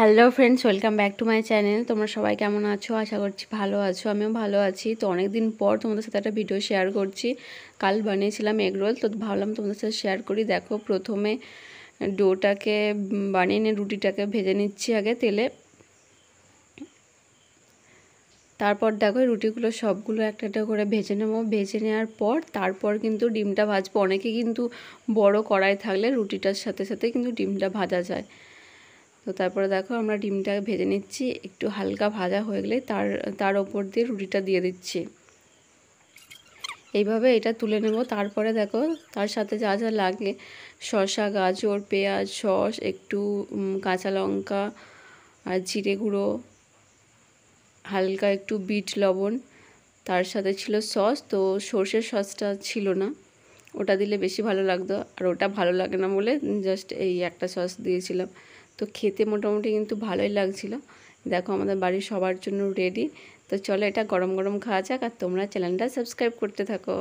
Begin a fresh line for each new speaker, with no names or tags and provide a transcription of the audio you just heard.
hello friends welcome back to my channel তোমরা সবাই কেমন আছো আশা করছি ভালো আছো আমিও ভালো আছি তো অনেক দিন পর তোমাদের সাথে একটা ভিডিও শেয়ার করছি কাল বানিয়েছিলাম এগরোল তো ভাবলাম তোমাদের সাথে শেয়ার করি দেখো প্রথমে ডোটাকে বানিয়ে নিয়ে রুটিটাকে ভেজে নিচ্ছি আগে তেলে তারপর দেখো রুটিগুলো সবগুলো একটা একটা করে ভেজে নেবো ভেজে নেওয়ার পর তারপর কিন্তু ডিমটা ভাজবো অনেকে কিন্তু বড় কড়াই থাকলে রুটিটার সাথে সাথে কিন্তু ডিমটা ভাজা যায় তো তারপরে দেখো আমরা ডিমটা ভেজে নিচ্ছি একটু হালকা ভাজা হয়ে গেলে তার তার ওপর দিয়ে রুটিটা দিয়ে দিচ্ছি এইভাবে এটা তুলে নেব তারপরে দেখো তার সাথে যা যা লাগে শশা গাজর পেঁয়াজ সস একটু কাঁচা লঙ্কা আর জিরে গুঁড়ো হালকা একটু বিট লবণ তার সাথে ছিল সস তো সর্ষের সসটা ছিল না ওটা দিলে বেশি ভালো লাগতো আর ওটা ভালো লাগে না বলে জাস্ট এই একটা সস দিয়েছিলাম তো খেতে মোটামুটি কিন্তু ভালোই লাগছিল দেখো আমাদের বাড়ির সবার জন্য রেডি তো চলো এটা গরম গরম খাওয়া যাক আর তোমরা চ্যানেলটা সাবস্ক্রাইব করতে থাকো